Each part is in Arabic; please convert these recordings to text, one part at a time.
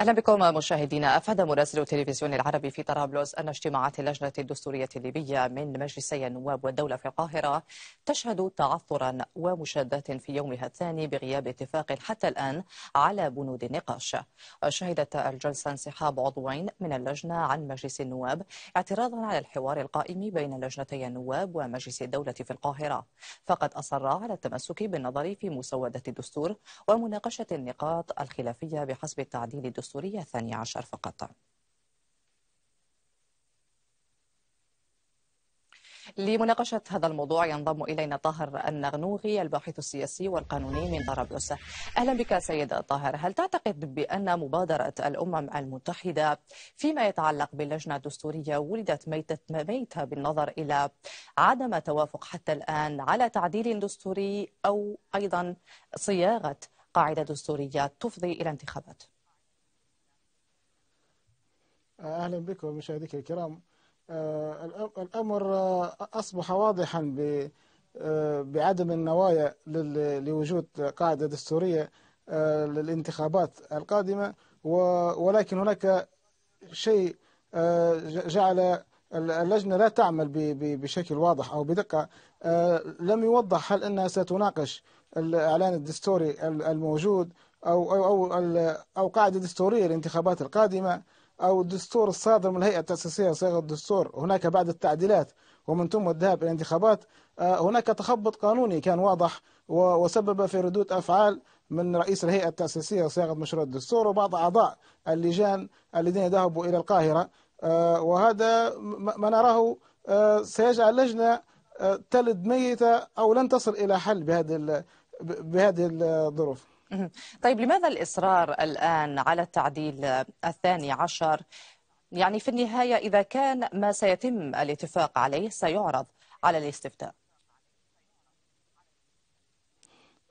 أهلا بكم مشاهدينا أفاد مراسل التلفزيون العربي في طرابلس أن اجتماعات اللجنة الدستورية الليبية من مجلسي النواب والدولة في القاهرة تشهد تعثرا ومشادات في يومها الثاني بغياب اتفاق حتى الآن على بنود النقاش شهدت الجلسة انسحاب عضوين من اللجنة عن مجلس النواب اعتراضا على الحوار القائم بين لجنتي النواب ومجلس الدولة في القاهرة فقد أصر على التمسك بالنظر في مسودة الدستور ومناقشة النقاط الخلافية بحسب التعديل الدستوري الدستورية الثانية عشر فقط لمناقشة هذا الموضوع ينضم إلينا طاهر النغنوغي الباحث السياسي والقانوني من طرابلس أهلا بك سيد طاهر هل تعتقد بأن مبادرة الأمم المتحدة فيما يتعلق باللجنة الدستورية ولدت ميتة, ميتة بالنظر إلى عدم توافق حتى الآن على تعديل دستوري أو أيضا صياغة قاعدة دستورية تفضي إلى انتخابات أهلا بكم مشاهديك الكرام آه، الأمر آه، أصبح واضحا آه، بعدم النوايا لوجود قاعدة دستورية للانتخابات القادمة ولكن هناك شيء جعل اللجنة لا تعمل بشكل واضح أو بدقة لم يوضح هل أنها ستناقش الإعلان الدستوري الموجود أو أو أو أو قاعدة دستورية للانتخابات القادمة أو الدستور الصادر من الهيئة التأسيسية صيغة الدستور هناك بعد التعديلات ومن ثم الذهاب إلى الانتخابات آه، هناك تخبط قانوني كان واضح وسبب في ردود أفعال من رئيس الهيئة التأسيسية صياغة مشروع الدستور وبعض أعضاء اللجان الذين ذهبوا إلى القاهرة آه، وهذا ما نراه آه، سيجعل لجنة تلد ميتة أو لن تصل إلى حل بهذه بهذه الظروف طيب لماذا الإصرار الآن على التعديل الثاني عشر يعني في النهاية إذا كان ما سيتم الاتفاق عليه سيعرض على الاستفتاء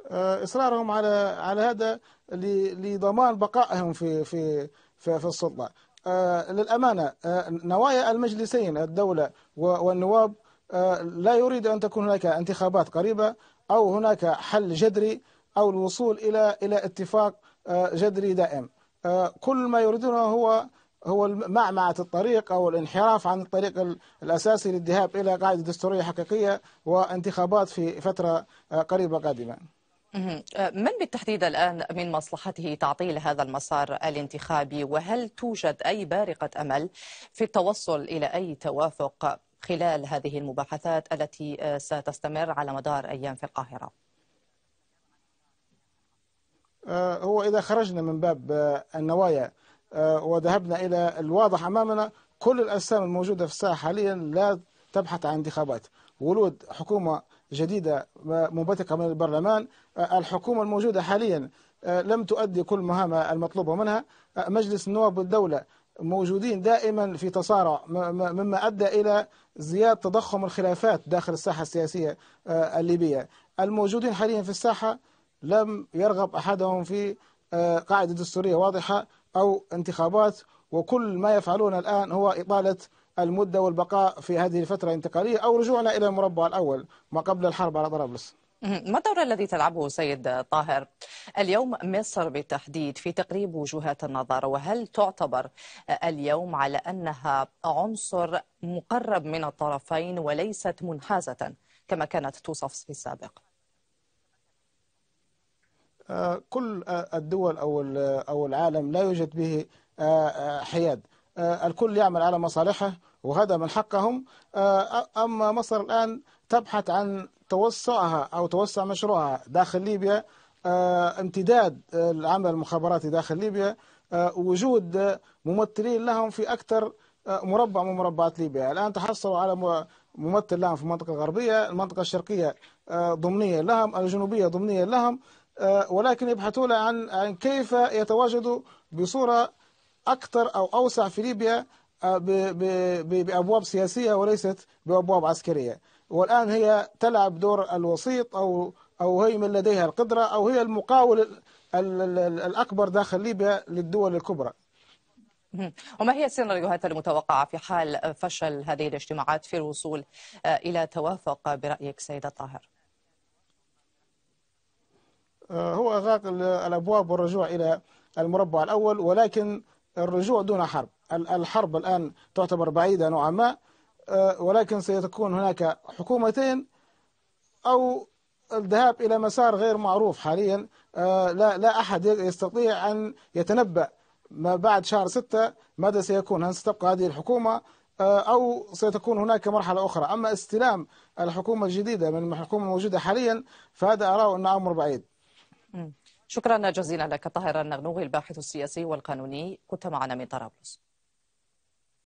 آه، إصرارهم على على هذا لضمان بقائهم في في في, في السلطة آه، للأمانة آه، نوايا المجلسين الدولة والنواب لا يريد أن تكون هناك انتخابات قريبة أو هناك حل جذري أو الوصول إلى إلى اتفاق آه، جذري دائم آه، كل ما يريدونه هو هو معمعة الطريق أو الانحراف عن الطريق الأساسي للذهاب إلى قاعدة دستورية حقيقية وانتخابات في فترة آه، قريبة قادمة من بالتحديد الآن من مصلحته تعطيل هذا المسار الانتخابي وهل توجد أي بارقة أمل في التوصل إلى أي توافق خلال هذه المباحثات التي ستستمر على مدار أيام في القاهرة؟ آه، هو إذا خرجنا من باب آه، النوايا آه، وذهبنا إلى الواضح أمامنا كل الأجسام الموجودة في الساحة حاليا لا تبحث عن انتخابات ولود حكومة جديدة منبثقة من البرلمان الحكومة الموجودة حاليا لم تؤدي كل مهامها المطلوبة منها مجلس النواب والدولة موجودين دائما في تصارع مما أدى إلى زيادة تضخم الخلافات داخل الساحة السياسية الليبية الموجودين حاليا في الساحة لم يرغب أحدهم في آه، قاعدة دستورية واضحة أو انتخابات وكل ما يفعلون الآن هو إطالة المدة والبقاء في هذه الفترة الانتقالية أو رجوعنا إلى المربع الأول ما قبل الحرب على طرابلس ما الدور الذي تلعبه سيد طاهر اليوم مصر بالتحديد في تقريب وجهات النظر وهل تعتبر اليوم على أنها عنصر مقرب من الطرفين وليست منحازة كما كانت توصف في السابق؟ آه، كل آه، الدول أو أو العالم لا يوجد به آه، حياد الكل يعمل على مصالحه وهذا من حقهم أما مصر الآن تبحث عن توسعها أو توسع مشروعها داخل ليبيا امتداد العمل المخابراتي داخل ليبيا وجود ممثلين لهم في أكثر مربع من مربعات ليبيا الآن تحصلوا على ممثل لهم في المنطقة الغربية المنطقة الشرقية ضمنية لهم الجنوبية ضمنية لهم آه، ولكن يبحثون عن عن كيف يتواجدوا بصورة أكثر أو أوسع في ليبيا آه، بأبواب سياسية وليست بأبواب عسكرية والآن هي تلعب دور الوسيط أو أو هي من لديها القدرة أو هي المقاول الأكبر داخل ليبيا للدول الكبرى وما هي السيناريوهات المتوقعة في حال فشل هذه الاجتماعات في الوصول آه، إلى توافق برأيك سيدة طاهر؟ آه، هو إغلاق الأبواب والرجوع إلى المربع الأول ولكن الرجوع دون حرب الحرب الآن تعتبر بعيدة نوعا ما آه، ولكن ستكون هناك حكومتين أو الذهاب إلى مسار غير معروف حاليا آه، لا لا أحد يستطيع أن يتنبأ ما بعد شهر ستة ماذا سيكون هل ستبقى هذه الحكومة أو ستكون هناك مرحلة أخرى أما استلام الحكومة الجديدة من الحكومة الموجودة حاليا فهذا أراه أنه أمر بعيد شكرا جزيلا لك طاهر النغنوغي الباحث السياسي والقانوني كنت معنا من طرابلس